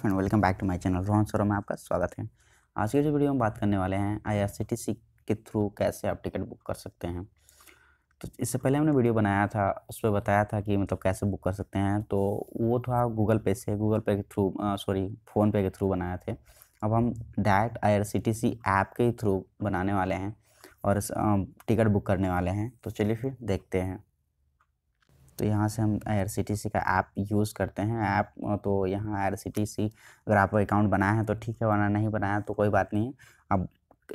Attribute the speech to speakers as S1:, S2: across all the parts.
S1: friend welcome back to my channel Rohan सरो में आपका स्वागत है आज के जो वीडियो में बात करने वाले हैं आईआरसीटीसी के थ्रू कैसे आप टिकट बुक कर सकते हैं तो इससे पहले हमने वीडियो बनाया था उस पर बताया था कि मतलब कैसे बुक कर सकते हैं तो वो था गूगल पे से गूगल पे के थ्रू सॉरी फ़ोनपे के थ्रू बनाए थे अब हम डायरेक्ट आई ऐप के थ्रू बनाने वाले हैं और टिकट बुक करने वाले हैं तो चलिए फिर देखते हैं तो यहाँ से हम आई का ऐप यूज़ करते हैं ऐप तो यहाँ आई अगर आप अकाउंट बनाया है तो ठीक है वरना नहीं बनाया तो कोई बात नहीं है आप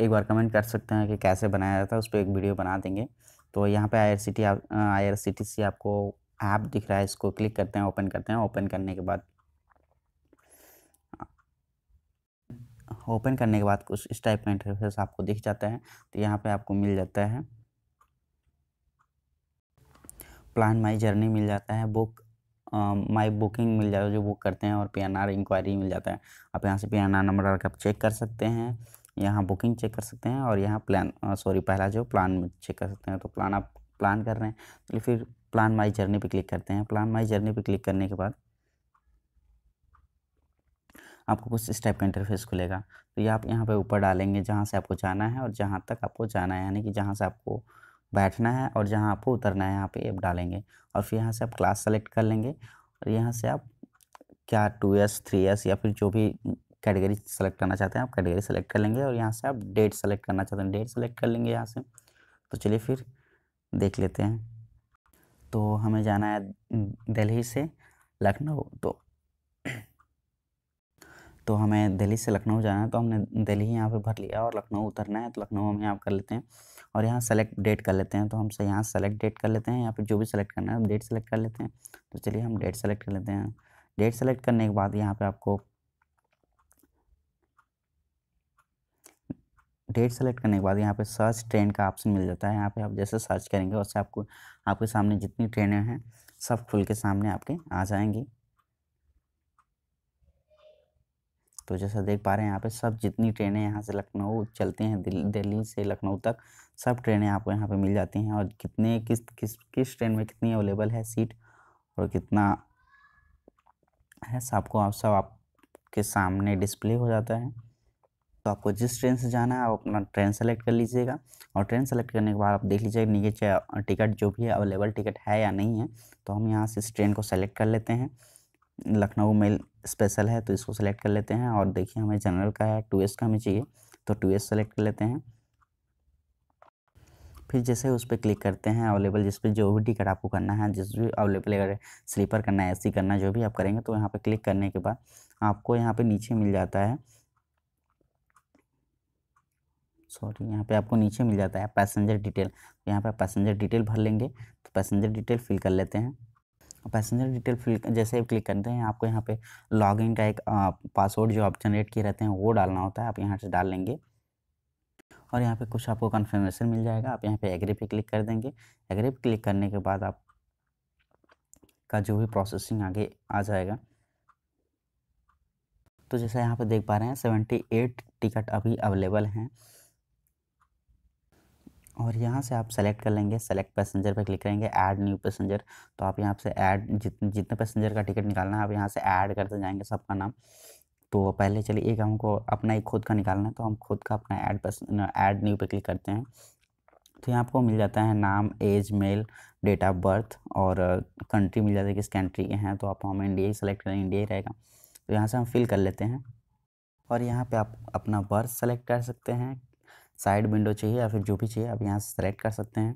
S1: एक बार कमेंट कर सकते हैं कि कैसे बनाया जाता है उस पर एक वीडियो बना देंगे तो यहाँ पे आई आप आई आपको ऐप दिख रहा है इसको क्लिक करते हैं ओपन करते हैं ओपन करने के बाद ओपन करने के बाद कुछ इस टाइप का इंटरफेस आपको दिख जाता है तो यहाँ पे आपको मिल जाता है प्लान माई जर्नी मिल जाता है बुक माई बुकिंग मिल जाता है जो बुक करते हैं और पी एन आर इंक्वायरी मिल जाता है आप यहाँ से पी एन आर नंबर आप चेक कर सकते हैं यहाँ बुकिंग चेक कर सकते हैं और यहाँ प्लान सॉरी पहला जो प्लान चेक कर सकते हैं तो प्लान आप प्लान कर रहे हैं तो फिर प्लान माई जर्नी पे क्लिक करते हैं प्लान माई जर्नी पे क्लिक करने के बाद आपको कुछ इस टाइप का इंटरफेस खुलेगा तो ये आप यहाँ पे ऊपर डालेंगे जहाँ से आपको जाना है और जहाँ तक आपको जाना है यानी कि जहाँ से आपको बैठना है और जहाँ आपको उतरना है यहाँ पे ऐप डालेंगे और फिर यहाँ से आप क्लास सेलेक्ट कर लेंगे और यहाँ से आप क्या टू एस थ्री एस या फिर जो भी कैटेगरी सेलेक्ट करना चाहते हैं आप कैटेगरी सेलेक्ट कर लेंगे और यहाँ से आप डेट सेलेक्ट करना चाहते हैं डेट सेलेक्ट कर लेंगे यहाँ से तो चलिए फिर देख लेते हैं तो हमें जाना है दिल्ली से लखनऊ तो तो हमें दिल्ली से लखनऊ जाना है तो हमने दिल्ली ही यहाँ पर भर लिया और लखनऊ उतरना है तो लखनऊ हम यहाँ कर लेते हैं और यहाँ सेलेक्ट डेट कर लेते हैं तो हमसे यहाँ सेलेक्ट डेट कर लेते हैं यहाँ पर जो भी सेलेक्ट करना है डेट सेलेक्ट कर लेते हैं तो चलिए हम डेट सेलेक्ट कर लेते हैं डेट सेलेक्ट करने के बाद यहाँ पर आपको डेट सेलेक्ट करने के बाद यहाँ पे सर्च ट्रेन का ऑप्शन मिल जाता है यहाँ पे आप जैसे सर्च करेंगे वैसे आपको आपके सामने जितनी ट्रेनें हैं सब खुल के सामने आपके आ जाएंगी तो जैसा देख पा रहे हैं यहाँ पे सब जितनी ट्रेनें यहाँ से लखनऊ चलती हैं दिल्ली से लखनऊ तक सब ट्रेनें आपको यहाँ पे मिल जाती हैं और कितने किस किस किस ट्रेन में कितनी अवेलेबल है सीट और कितना है सबको आप सब आपके सामने डिस्प्ले हो जाता है तो आपको जिस ट्रेन से जाना है आप अपना ट्रेन सेलेक्ट कर लीजिएगा और ट्रेन सेलेक्ट करने के बाद आप देख लीजिएगा नीचे टिकट जो भी है अवेलेबल टिकट है या नहीं है तो हम यहाँ से इस ट्रेन को सेलेक्ट कर लेते हैं लखनऊ मेल स्पेशल है तो इसको सेलेक्ट कर लेते हैं और देखिए हमें जनरल का है टू का हमें चाहिए तो टू सेलेक्ट कर लेते हैं फिर जैसे उस पर क्लिक करते हैं अवेलेबल जिस पर जो भी टिकट आपको करना है जिस भी अवेलेबल अगर स्लीपर करना है ए करना जो भी आप करेंगे तो यहाँ पर क्लिक करने के बाद आपको यहाँ पर नीचे मिल जाता है सॉरी यहाँ पे आपको नीचे मिल जाता है पैसेंजर डिटेल यहाँ पे पैसेंजर डिटेल भर लेंगे तो पैसेंजर डिटेल फिल कर लेते हैं पैसेंजर डिटेल फिल जैसे क्लिक करते हैं आपको यहाँ पे लॉगिन का एक पासवर्ड जो आप जनरेट किए रहते हैं वो डालना होता है आप यहाँ से डाल लेंगे और यहाँ पे कुछ आपको कन्फर्मेशन मिल जाएगा आप यहाँ पे एग्री पे क्लिक कर देंगे एग्री पे क्लिक करने के बाद आप का जो भी प्रोसेसिंग आगे आ जाएगा तो जैसा यहाँ पर देख पा रहे हैं सेवेंटी एट टिकट अभी अवेलेबल हैं और यहाँ से आप सेलेक्ट कर लेंगे सेलेक्ट पैसेंजर पर क्लिक करेंगे ऐड न्यू पैसेंजर तो आप यहाँ से ऐड जित जितने पैसेंजर का टिकट निकालना है आप यहाँ से ऐड करते जाएंगे सबका नाम तो पहले चलिए एक हमको अपना एक खुद का निकालना है तो हम खुद का अपना ऐड ऐड न्यू पर क्लिक करते हैं तो यहाँ आपको मिल जाता है नाम age male date of birth और कंट्री मिल जाता है किस कंट्री के हैं तो आप हम इंडिया ही सेलेक्ट करेंगे इंडिया ही रहेगा तो यहाँ से हम फिल कर लेते हैं और यहाँ पे आप अपना बर्थ सेलेक्ट कर सकते हैं साइड विंडो चाहिए या फिर जो भी चाहिए आप यहाँ से सेलेक्ट कर सकते हैं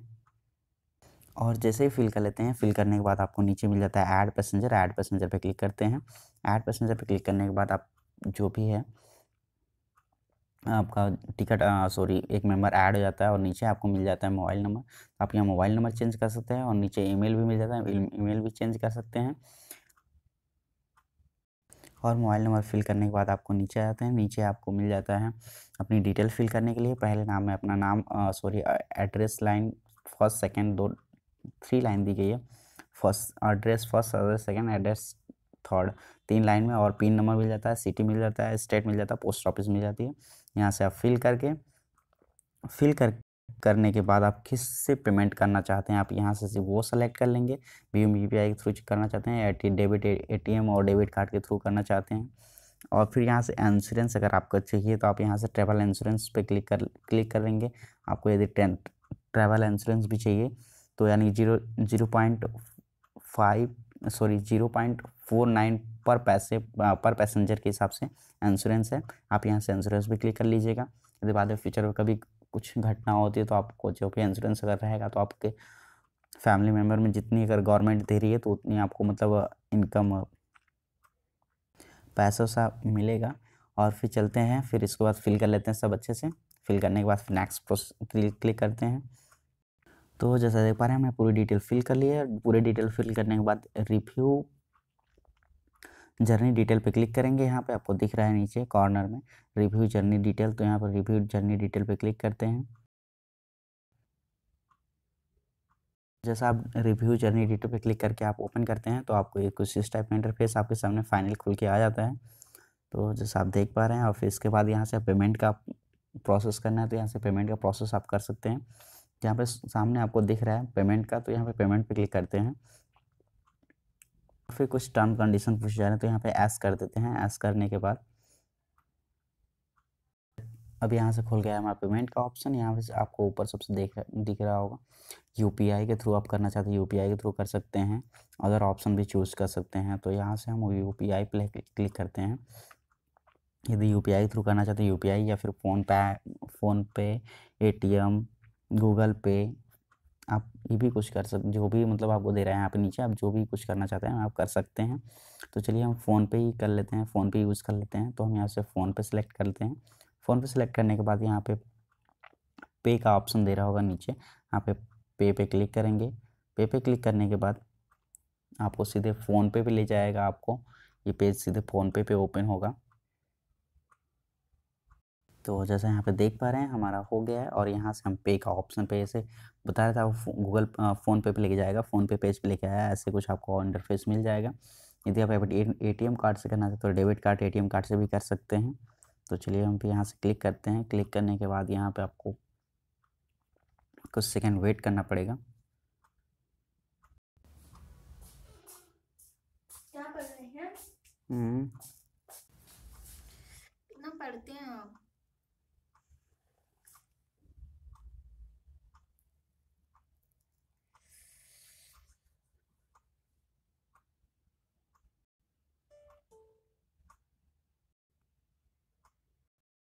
S1: और जैसे ही फिल कर लेते हैं फिल करने के बाद आपको नीचे मिल जाता है ऐड पैसेंजर ऐड पैसेंजर पे क्लिक करते हैं ऐड पैसेंजर पे क्लिक करने के बाद आप जो भी है आपका टिकट सॉरी एक मेंबर ऐड हो जाता है और नीचे आपको मिल जाता है मोबाइल नंबर आप यहाँ मोबाइल नंबर चेंज कर सकते हैं और नीचे ईमेल भी मिल जाता है ईमेल भी चेंज कर सकते हैं और मोबाइल नंबर फिल करने के बाद आपको नीचे आते हैं नीचे आपको मिल जाता है अपनी डिटेल फिल करने के लिए पहले नाम में अपना नाम sorry address line first second दो थ्री लाइन दी गई है first address first address second address third तीन लाइन में और पिन नंबर मिल जाता है सिटी मिल जाता है स्टेट मिल जाता है पोस्ट ऑफिस मिल जाती है यहाँ से आप फिल करके फिल कर करने के बाद आप किस से पेमेंट करना चाहते हैं आप यहाँ से वो सेलेक्ट कर लेंगे भीम यू के थ्रू करना चाहते हैं एटी डेबिट ए और डेबिट कार्ड के थ्रू करना चाहते हैं और फिर यहाँ से इंश्योरेंस अगर आपको चाहिए तो आप यहाँ से ट्रैवल इंश्योरेंस पे क्लिक कर क्लिक करेंगे आपको यदि ट्रैवल इंश्योरेंस भी चाहिए तो यानी zero zero point five sorry zero point four nine पर पैसे पर पैसेंजर के हिसाब से इंश्योरेंस है आप यहाँ से इंश्योरेंस भी क्लिक कर लीजिएगा यदि बाद में फ्यूचर में कभी कुछ घटना होती है तो आपको जो कि इंश्योरेंस अगर रहेगा तो आपके फैमिली मेम्बर में जितनी अगर गवर्नमेंट दे रही है तो उतनी आपको मतलब इनकम पैसा वैसा मिलेगा और फिर चलते हैं फिर इसके बाद फिल कर लेते हैं सब अच्छे से फिल करने के बाद फिर नेक्स्ट प्रोसेस क्लिक करते हैं तो जैसा देख पा रहे हैं मैं पूरी डिटेल फिल कर ली है पूरी डिटेल फिल करने के बाद रिव्यू जर्नी डिटेल पे क्लिक करेंगे यहाँ पे आपको दिख रहा है नीचे कॉर्नर में रिव्यू जर्नी डिटेल तो यहाँ पर रिव्यू जर्नी डिटेल पे क्लिक करते हैं जैसा आप रिव्यू जर्नी डिटेल पे क्लिक करके आप ओपन करते हैं तो आपको एक कुछ इस टाइप का इंटरफेस आपके सामने फाइनल खुल के आ जाता है तो जैसा आप देख पा रहे हैं और फिर इसके बाद यहाँ से पेमेंट का प्रोसेस करना है तो यहाँ से पेमेंट का प्रोसेस आप कर सकते हैं यहाँ पे सामने आपको दिख रहा है पेमेंट का तो यहाँ पे पेमेंट पे क्लिक करते हैं फिर कुछ टर्म कंडीशन पूछे जा रहे हैं तो यहाँ पे एस कर देते हैं एस करने के बाद अब यहाँ से खुल गया है हमारा पेमेंट का ऑप्शन यहाँ से आपको ऊपर सबसे देख दिख रहा होगा यूपीआई के थ्रू आप करना चाहते हैं यूपीआई के थ्रू कर सकते हैं अदर ऑप्शन भी चूज़ कर सकते हैं तो यहाँ से हम यूपीआई पे क्लिक करते हैं यदि यू के थ्रू करना चाहते हैं यू या फिर फ़ोन पे फ़ोन पे एटीएम गूगल पे आप ये भी कुछ कर सक जो भी मतलब आपको दे रहा है आप नीचे आप जो भी कुछ करना चाहते हैं आप कर सकते हैं तो चलिए हम फ़ोन पे ही कर लेते हैं फ़ोन पे यूज़ कर लेते हैं तो हम यहाँ से फ़ोन पे सिलेक्ट कर लेते हैं फ़ोन पे सिलेक्ट करने के बाद यहाँ पे पे का ऑप्शन दे रहा होगा नीचे यहाँ पे पे पे क्लिक करेंगे पे पे क्लिक करने के बाद आपको सीधे फ़ोनपे पर ले जाएगा आपको ये पेज सीधे फ़ोनपे पर ओपन होगा तो जैसे यहाँ पे देख पा रहे हैं हमारा हो गया है और यहाँ से हम पे का ऑप्शन पे जैसे बताया था वो गूगल फ़ोन पे पे लेके जाएगा फ़ोन पे पेज पे लेके आया ऐसे कुछ आपको इंटरफेस मिल जाएगा यदि आप ए टी कार्ड से करना चाहते तो डेबिट कार्ड ए कार्ड से भी कर सकते हैं तो चलिए हम यहाँ से क्लिक करते हैं क्लिक करने के बाद यहाँ पर आपको कुछ सेकेंड वेट करना पड़ेगा हम्म पढ़ पढ़ते हैं आप